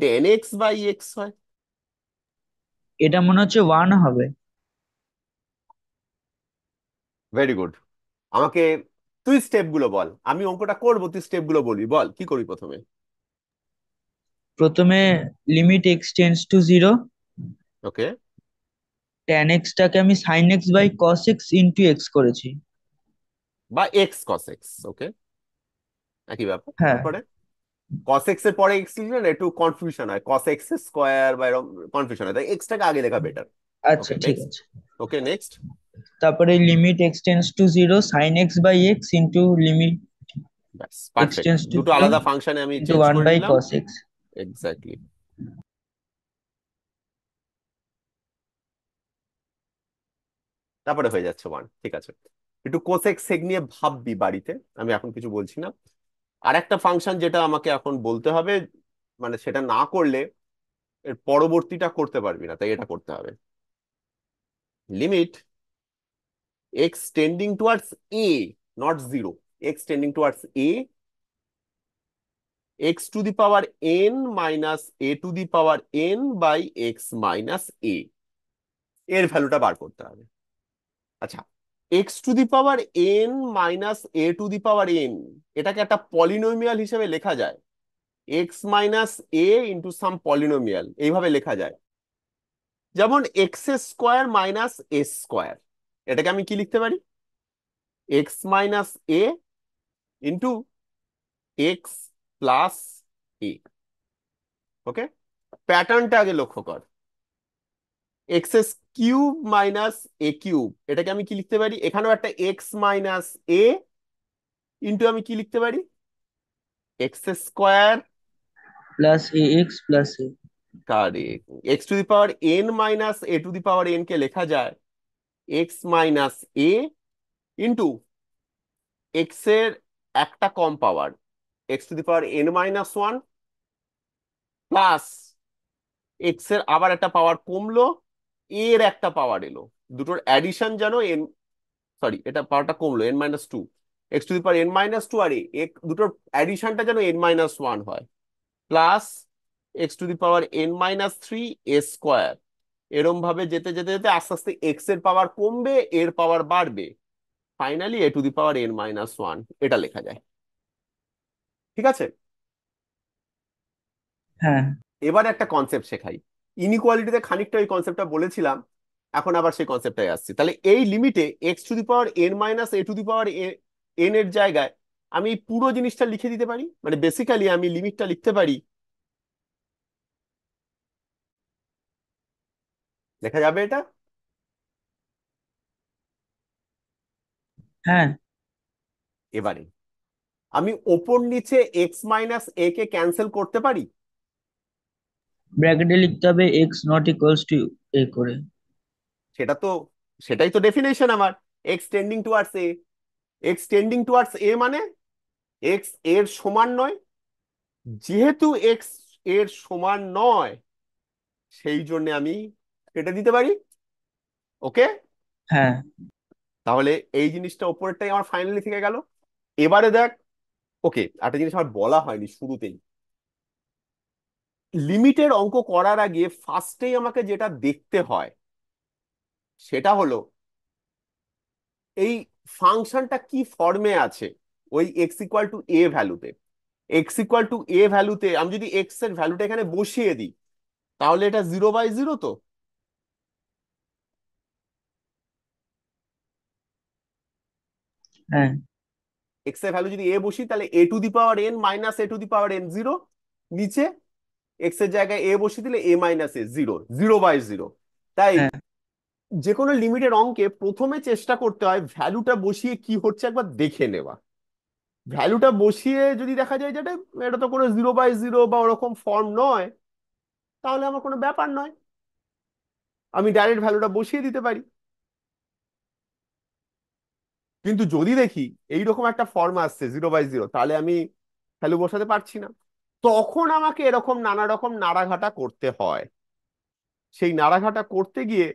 Ten x by x হয় এটা মনে হচ্ছে ওয়ান হবে ভেরি গুড আমাকে তুই স্টেপগুলো বল আমি অঙ্কটা করবো তুই স্টেপগুলো বলবি বল কি করি প্রথমে প্রথমে limit x to zero okay ten x টাকে আমি sine x by cos x into x করেছি বা এক্স কস এক্স ওকে একই ব্যাপার হ্যাঁ তারপরে cos x এর পরে x লিখলে না একটু কনফিউশন হয় cos x স্কোয়ার বা এরকম কনফিউশন হয় তাই x টাকে আগে লেখা বেটার আচ্ছা ঠিক আছে ওকে নেক্সট তারপরে limit x to zero sine x by x into limit দুটো আলাদা ফাংশনে আমি চেঞ্জ করে 1 এক্স্যাক্টলি তারপরে হয়ে যাচ্ছে ওয়ান ঠিক আছে একটু কোসেক সেক নিয়ে ভাববি বাড়িতে আমি এখন কিছু বলছি না আর একটা ফাংশন যেটা আমাকে এখন বলতে হবে মানে সেটা না করলে এর পরবর্তীটা করতে পারবি না তাই এটা করতে হবে limit x towards a not zero x towards a x to the power n minus a to the power n by x minus a এর ভ্যালুটা বার করতে হবে আচ্ছা x to the power n minus a to the power n এটাকে একটা polynomial হিসেবে লেখা যায় x minus a into some polynomial এইভাবে লেখা যায় যেমন x square minus a square এটাকে আমি কি লিখতে পারি x minus a into x plus a okay প্যাটার্নটা আগে লক্ষ্য কর x s cube minus a cube এটাকে আমি কি লিখতে পারি এখানেও একটা এক্স মাইনাস এ ইন্টু আমি কি লিখতে পারি x square plus a x plus a correct x to the power n minus a to the power n কে লেখা যায় x minus a into x এর একটা কম power x to the power n minus one plus x এর আবার একটা পাওয়ার কমলো এর একটা পাওয়ার এলো দুটোর অ্যাডিশন যেন এন সরি এটা পাওয়ারটা কমলো n minus two x to the power n minus two আর এ দুটোর অ্যাডিশনটা যেন এন মাইনাস ওয়ান হয় plus x to the power n minus three a square এরম ভাবে যেতে যেতে যেতে আস্তে আস্তে এক্স এর পাওয়ার কমবে এর পাওয়ার বাড়বে finally a to the power n minus one এটা লেখা যায় ঠিক আছে হ্যাঁ এবার একটা কনসেপ্ট শেখাই ইনিকোয়ালিটিতে খানিকটা ওই কনসেপ্টটা বলেছিলাম এখন আবার সেই কনসেপ্টটাই আসছি তাহলে এই লিমিটে x to the power n minus a to the power n এর জায়গায় আমি পুরো জিনিসটা লিখে দিতে পারি মানে বেসিক্যালি আমি লিমিটটা লিখতে পারি দেখা যাবে এটা হ্যাঁ এবারে আমি ওপর নিচে এক্স মাইনাস এ কে ক্যান্সেল করতে পারি ব্র্যাকেটে লিখতে হবে x not equals to a করে সেটা তো সেটাই তো ডেফিনেশন আমার x tending towards a x tending towards a মানে এক্স এর সমান নয় যেহেতু এক্স এর সমান নয় সেই জন্য আমি কেটে দিতে পারি ওকে হ্যাঁ তাহলে এই জিনিসটা ওপরেরটাই আমার ফাইনালি থেকে গেল এবারে দেখ ওকে একটা জিনিস আমার বলা হয়নি শুরুতেই লিমিটের অঙ্ক করার আগে ফার্স্টেই আমাকে যেটা দেখতে হয় সেটা হলো এই ফাংশনটা কি ফর্মে আছে ওই এক্স ইকুয়াল টু এ ভ্যালুতে এক্স ইকুয়াল টু এ ভ্যালুতে আমি যদি এক্স এর ভ্যালুটা এখানে বসিয়ে দিই তাহলে এটা জিরো বাই জিরো তো হ্যাঁ এক্স এর ভ্যালু যদি এ বসি তাহলে a to the power n minus a to the power n zero নিচে এক্স এর জায়গায় এ বসিয়ে দিলে a minus a zero zero by zero তাই হ্যাঁ। যে কোনো লিমিটের অঙ্কে প্রথমে চেষ্টা করতে হয় ভ্যালুটা বসিয়ে কি হচ্ছে একবার দেখে নেওয়া ভ্যালুটা বসিয়ে যদি দেখা যায় যেটা এটা তো কোনো জিরো বাই জিরো বা ওরকম ফর্ম নয় তাহলে আমার কোনো ব্যাপার নয় আমি ডাইরেক্ট ভ্যালুটা বসিয়ে দিতে পারি কিন্তু যদি দেখি এইরকম একটা ফর্ম আসছে জিরো বাই জিরো তাহলে আমি ভ্যালু বসাতে পারছি না তখন আমাকে এরকম নানা রকম নাড়াঘাটা করতে হয় সেই নাড়াঘাটা করতে গিয়ে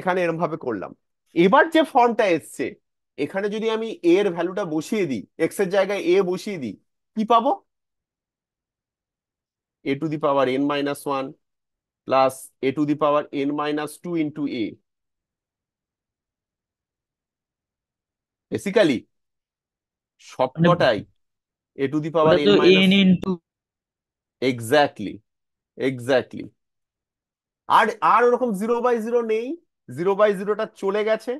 এখানে এরম ভাবে করলাম এবার যে ফর্মটা এসছে এখানে যদি আমি এ এর ভ্যালুটা বসিয়ে দিই এক্স এর জায়গায় এ বসিয়ে দিই কি পাবো a to the power n minus one plus a to the power n minus two into a basically সবকটাই a to the power n minus exactly exactly আর আর ওরকম জিরো বাই জিরো নেই জিরো বাই জিরোটা চলে গেছে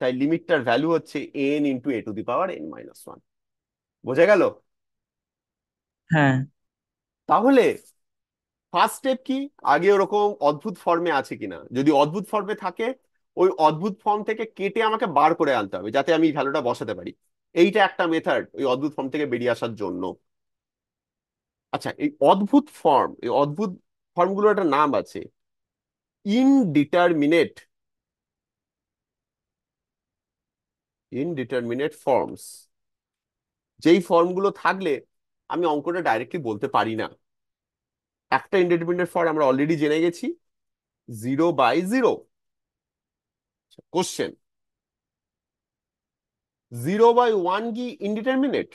তাই লিমিটটার ভ্যালু হচ্ছে n into a to the power n minus one বোঝা গেল হ্যাঁ তাহলে ফার্স্ট স্টেপ কি আগে ওরকম অদ্ভুত ফর্মে আছে কিনা যদি অদ্ভুত ফর্মে থাকে ওই অদ্ভুত ফর্ম থেকে কেটে আমাকে বার করে আনতে হবে যাতে আমি ভ্যালুটা বসাতে পারি এইটা একটা মেথড ওই অদ্ভুত ফর্ম থেকে বেরিয়ে আসার জন্য আচ্ছা এই অদ্ভুত ফর্ম এই অদ্ভুত ফর্মগুলোর একটা নাম আছে indeterminate ইনডিটারমিনেট ফর্মস যেই ফর্মগুলো থাকলে আমি অঙ্কটা ডাইরেক্টলি বলতে পারি না একটা ইনডিটারমিনেট ফর্ম আমরা অলরেডি জেনে গেছি zero by zero question zero by one কি ইনডিটারমিনেট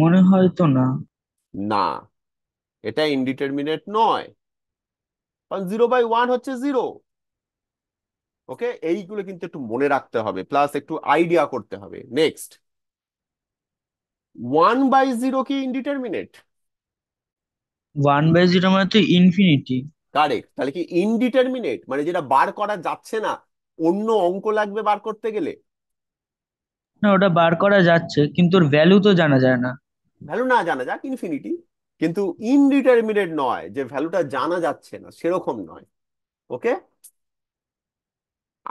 মনে হয় তো না না এটা ইনডিটারমিনেট নয় কারণ জিরো বাই ওয়ান হচ্ছে জিরো ওকে এইগুলো কিন্তু একটু মনে রাখতে হবে প্লাস একটু আইডিয়া করতে হবে নেক্সট ওয়ান বাই জিরো কি ইনডিটারমিনেট ওয়ান বাই জিরো মানে তো ইনফিনিটি কারেক্ট তাহলে কি ইনডিটারমিনেট মানে যেটা বার করা যাচ্ছে না অন্য অঙ্ক লাগবে বার করতে গেলে না ওটা বার করা যাচ্ছে কিন্তু ওর ভ্যালু তো জানা যায় না ভ্যালু না জানা যাক ইনফিনিটি কিন্তু ইনডিটারমিনেট নয় যে ভ্যালুটা জানা যাচ্ছে না সেরকম নয় ওকে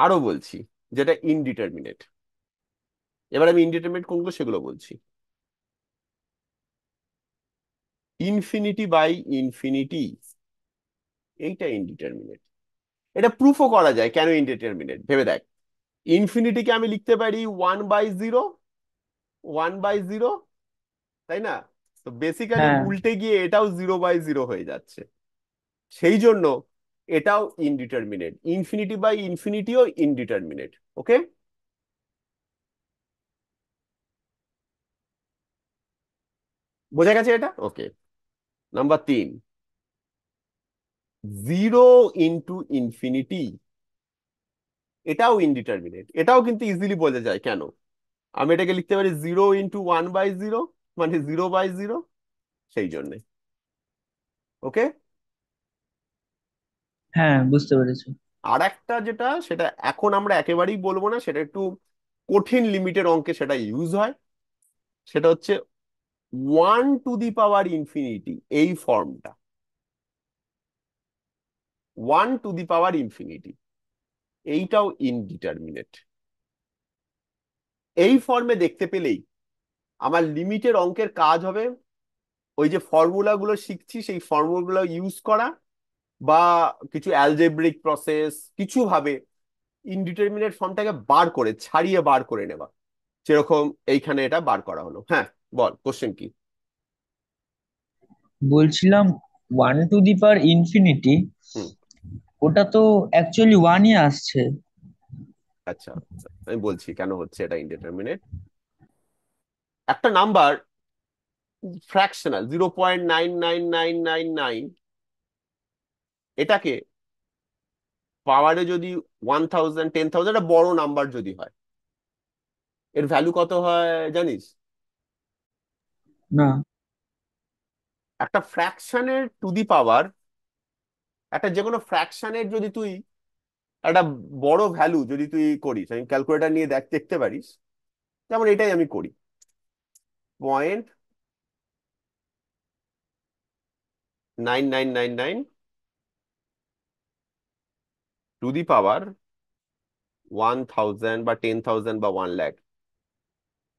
আরো বলছি যেটা ইনডিটারমিনেট এবার আমি ইনডিটারমিনেট কোনগুলো সেগুলো বলছি ইনফিনিটি বাই ইনফিনিটি এইটা ইনডিটারমিনেট এটা প্রুফও করা যায় কেন ইনডিটারমিনেট ভেবে দেখ ইনফিনিটিকে আমি লিখতে পারি one by zero one by zero তাই না তো বেসিক্যালি উল্টে গিয়ে এটাও জিরো বাই জিরো হয়ে যাচ্ছে সেই জন্য এটাও ইনডিটারমিনেট ইনফিনিটি বাই ইনফিনিটিও ইনডিটারমিনেট ওকে বোঝা গেছে এটা ওকে নাম্বার তিন জিরো ইন্টু ইনফিনিটি এটাও ইনডিটারমিনেট এটাও কিন্তু ইজিলি বোঝা যায় কেন আমি এটাকে লিখতে পারি zero into one by zero মানে জিরো বাই জিরো সেই জন্যে ওকে হ্যাঁ বুঝতে পেরেছি আর একটা যেটা সেটা এখন আমরা একেবারেই বলবো না সেটা একটু কঠিন লিমিটের অঙ্কে সেটা ইউজ হয় সেটা হচ্ছে one to the power infinity এই ফর্মটা one to the power infinity এইটাও ইনডিটারমিনেট এই ফর্মে দেখতে পেলেই আমার লিমিটের অঙ্কের কাজ হবে ওই যে ফর্মুলাগুলো শিখছি সেই ফর্মুলাগুলো ইউজ করা বা কিছু অ্যালজেব্রিক প্রসেস কিছুভাবে ইনডিটারমিনেট ফর্মটাকে বার করে ছাড়িয়ে বার করে নেওয়া যেরকম এইখানে এটা বার করা হলো হ্যাঁ বল কোশ্চেন কি বলছিলাম one to the power infinity ওটা তো অ্যাকচুয়ালি ওয়ানই আসছে আচ্ছা, আচ্ছা আমি বলছি কেন হচ্ছে এটা ইনডিটারমিনেট একটা number fractional zero point nine nine nine nine nine এটাকে পাওয়ারে যদি ওয়ান থাউজেন্ড টেন থাউজেন্ড একটা বড় নাম্বার যদি হয় এর ভ্যালু কত হয় জানিস না একটা ফ্র্যাকশনের টু দি পাওয়ার একটা যে কোনো ফ্র্যাকশনের যদি তুই একটা বড় ভ্যালু যদি তুই করিস আমি ক্যালকুলেটার নিয়ে দেখ দেখতে পারিস যেমন এটাই আমি করি point nine nine nine nine to the power one thousand বা টেন বা ওয়ান ল্যাক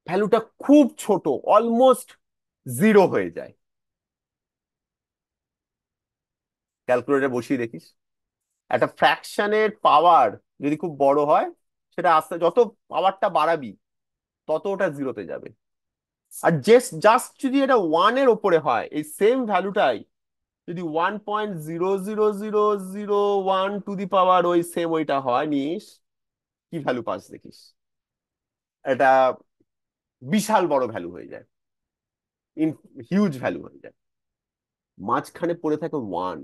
ভ্যালুটা খুব ছোট অলমোস্ট জিরো হয়ে যায় ক্যালকুলেটার বসিয়ে দেখিস একটা ফ্র্যাকশনের পাওয়ার যদি খুব বড় হয় সেটা আস্তে যত পাওয়ারটা বাড়াবি তত ওটা জিরোতে যাবে আর জাস্ট জাস্ট যদি এটা ওয়ানের ওপরে হয় এই সেম ভ্যালুটাই যদি one point zero zero zero zero one to the power ওই সেম ওইটা হয় নিস কি ভ্যালু পাস দেখিস এটা বিশাল বড় ভ্যালু হয়ে যায় ইন হিউজ ভ্যালু হয়ে যায় মাঝখানে পড়ে থাকে ওয়ান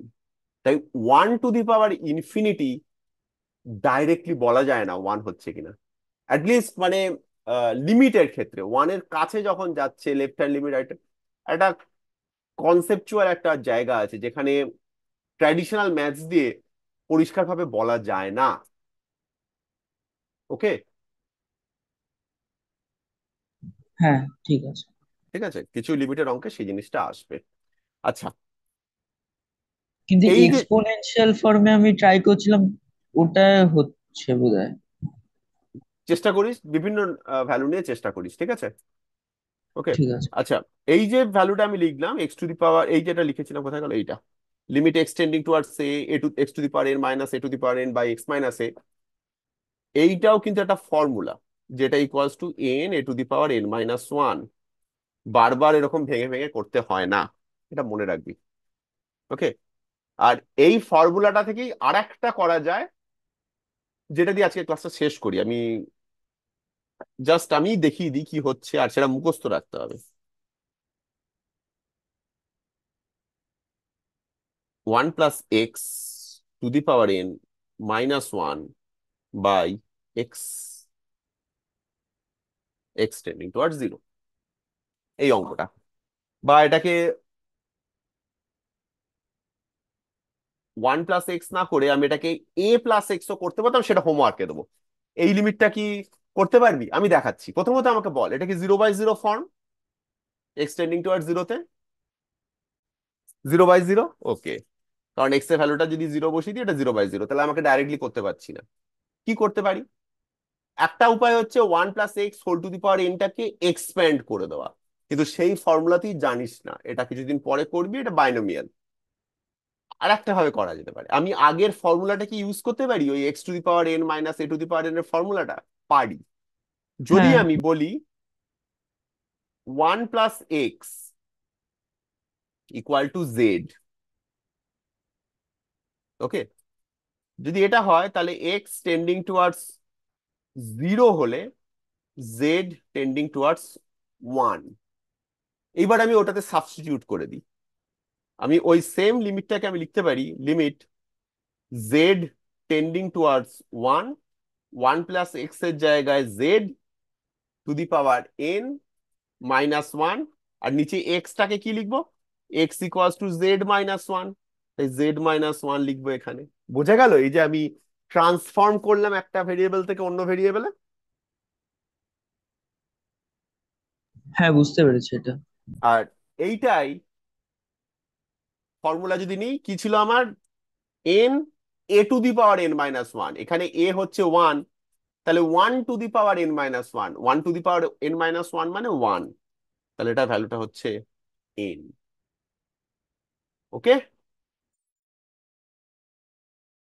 তাই one to the power infinity directly বলা যায় না ওয়ান হচ্ছে কিনা অ্যাটলিস্ট মানে লিমিটের ক্ষেত্রে ওয়ানের কাছে যখন যাচ্ছে লেফট হ্যান্ড লিমিট একটা কনসেপচুয়াল একটা জায়গা আছে যেখানে ট্র্যাডিশনাল ম্যাচ দিয়ে পরিষ্কারভাবে বলা যায় না ওকে হ্যাঁ ঠিক আছে ঠিক আছে কিছু লিমিটের অঙ্কে সেই জিনিসটা আসবে আচ্ছা কিন্তু এই যে এক্সপোনেনশিয়াল ফর্মে আমি ট্রাই করছিলাম ওটা হচ্ছে বোধহয় চেষ্টা করিস বিভিন্ন ভ্যালু নিয়ে চেষ্টা করিস ঠিক আছে ওকে আচ্ছা এই যে ভ্যালুটা আমি লিখলাম এক্স টু দি পাওয়ার এই যেটা লিখেছিলাম কোথায় গেল এইটা limit x tending towards a a to x to the power n minus a to the power n by x minus a এইটাও কিন্তু একটা ফর্মুলা যেটা equals to n a to the power n minus one বারবার এরকম ভেঙে ভেঙে করতে হয় না এটা মনে রাখবি ওকে আর এই ফর্মুলাটা থেকেই আর একটা করা যায় যেটা দিয়ে আজকে ক্লাসটা শেষ করি আমি জাস্ট আমি দেখিয়ে দিই কি হচ্ছে আর সেটা মুখস্থ রাখতে হবে one plus x to the power n minus one by x x tending toward zero এই অঙ্কটা বা এটাকে ওয়ান প্লাস এক্স না করে আমি এটাকে এ প্লাস এক্সও করতে পারতাম সেটা হোমওয়ার্কে দেবো এই লিমিটটা কি করতে পারবি আমি দেখাচ্ছি প্রথমত আমাকে বল এটা কি zero by zero form x tending toward জিরোতে জিরো বাই জিরো ওকে কারণ এক্স এর ভ্যালুটা যদি জিরো বসিয়ে দিই এটা জিরো বাই জিরো তাহলে আমাকে ডাইরেক্টলি করতে পারছি না কি করতে পারি একটা উপায় হচ্ছে one plus x whole to the power এনটাকে এক্সপ্যান্ড করে দেওয়া কিন্তু সেই ফর্মুলা তুই জানিস না এটা কিছুদিন পরে করবি এটা বাইনোমিয়াল আর একটা ভাবে করা যেতে পারে আমি আগের ফর্মুলাটা কি ইউজ করতে পারি ওই x to the power n minus a to the power n এর ফর্মুলাটা পারি যদি হ্যাঁ। আমি বলি one plus x equal to z okay যদি এটা হয় তাহলে এক্স টেন্ডিং টুয়ার্ডস জিরো হলে জেড টেন্ডিং টুয়ার্ডস ওয়ান এইবার আমি ওটাতে সাবস্টিটিউট করে দিই আমি ওই সেম লিমিটটাকে আমি লিখতে পারি limit z tending towards one one plus x এর জায়গায় z to the power n minus one আর নিচে এক্সটাকে কি লিখবো x equals to z minus one তাই জেড মাইনাস ওয়ান লিখবো এখানে বোঝা গেল এই যে আমি ট্রান্সফর্ম করলাম একটা ভেরিয়েবল থেকে অন্য ভেরিয়েবলে হ্যাঁ বুঝতে পেরেছি এটা আর এইটাই ফর্মুলা যদি নিই কি ছিল আমার n a to the power n minus one এখানে এ হচ্ছে ওয়ান তাহলে one to the power n minus one one to the power n minus one মানে ওয়ান তাহলে এটা ভ্যালুটা হচ্ছে এন ওকে